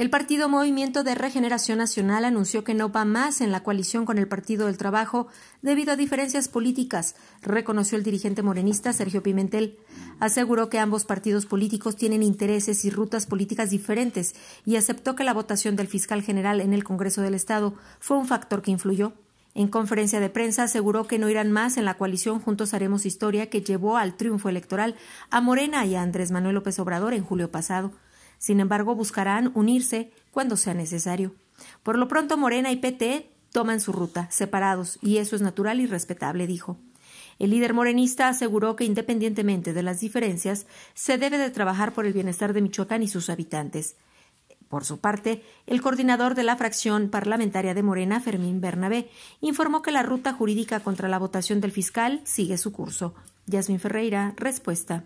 El partido Movimiento de Regeneración Nacional anunció que no va más en la coalición con el Partido del Trabajo debido a diferencias políticas, reconoció el dirigente morenista Sergio Pimentel. Aseguró que ambos partidos políticos tienen intereses y rutas políticas diferentes y aceptó que la votación del fiscal general en el Congreso del Estado fue un factor que influyó. En conferencia de prensa aseguró que no irán más en la coalición Juntos Haremos Historia que llevó al triunfo electoral a Morena y a Andrés Manuel López Obrador en julio pasado. Sin embargo, buscarán unirse cuando sea necesario. Por lo pronto, Morena y PT toman su ruta, separados, y eso es natural y respetable, dijo. El líder morenista aseguró que independientemente de las diferencias, se debe de trabajar por el bienestar de Michoacán y sus habitantes. Por su parte, el coordinador de la fracción parlamentaria de Morena, Fermín Bernabé, informó que la ruta jurídica contra la votación del fiscal sigue su curso. Yasmin Ferreira, respuesta.